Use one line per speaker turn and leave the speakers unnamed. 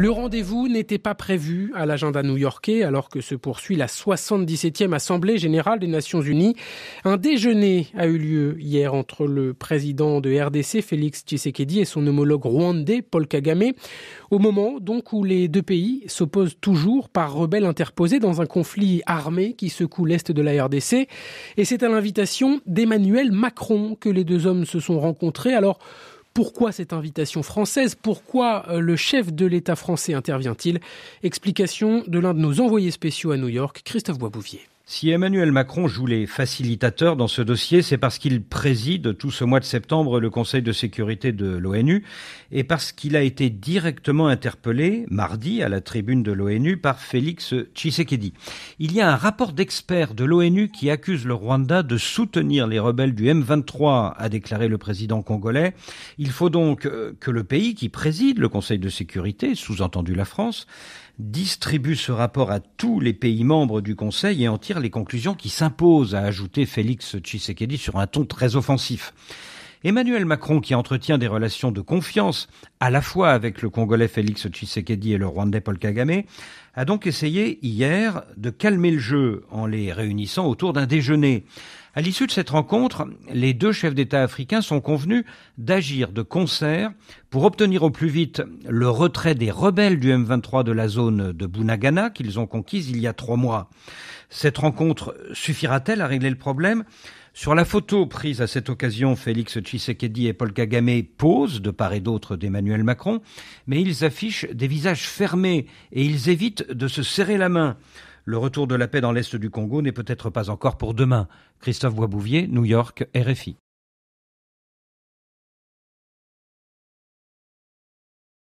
Le rendez-vous n'était pas prévu à l'agenda new-yorkais alors que se poursuit la 77e Assemblée générale des Nations unies. Un déjeuner a eu lieu hier entre le président de RDC Félix Tshisekedi et son homologue rwandais Paul Kagame au moment donc où les deux pays s'opposent toujours par rebelles interposés dans un conflit armé qui secoue l'est de la RDC et c'est à l'invitation d'Emmanuel Macron que les deux hommes se sont rencontrés alors pourquoi cette invitation française Pourquoi euh, le chef de l'État français intervient-il Explication de l'un de nos envoyés spéciaux à New York, Christophe Boisbouvier.
Si Emmanuel Macron joue les facilitateurs dans ce dossier, c'est parce qu'il préside tout ce mois de septembre le Conseil de sécurité de l'ONU et parce qu'il a été directement interpellé mardi à la tribune de l'ONU par Félix Tshisekedi. Il y a un rapport d'experts de l'ONU qui accuse le Rwanda de soutenir les rebelles du M23, a déclaré le président congolais. Il faut donc euh, que le pays qui préside le Conseil de sécurité, sous-entendu la France, distribue ce rapport à tous les pays membres du Conseil et en tire les conclusions qui s'imposent, à ajouter Félix Tshisekedi sur un ton très offensif. Emmanuel Macron, qui entretient des relations de confiance à la fois avec le Congolais Félix Tshisekedi et le Rwandais Paul Kagame, a donc essayé hier de calmer le jeu en les réunissant autour d'un déjeuner. À l'issue de cette rencontre, les deux chefs d'État africains sont convenus d'agir de concert pour obtenir au plus vite le retrait des rebelles du M23 de la zone de Bunagana qu'ils ont conquise il y a trois mois. Cette rencontre suffira-t-elle à régler le problème sur la photo prise à cette occasion, Félix Tshisekedi et Paul Kagame posent de part et d'autre d'Emmanuel Macron, mais ils affichent des visages fermés et ils évitent de se serrer la main. Le retour de la paix dans l'Est du Congo n'est peut-être pas encore pour demain. Christophe Boisbouvier, New York, RFI.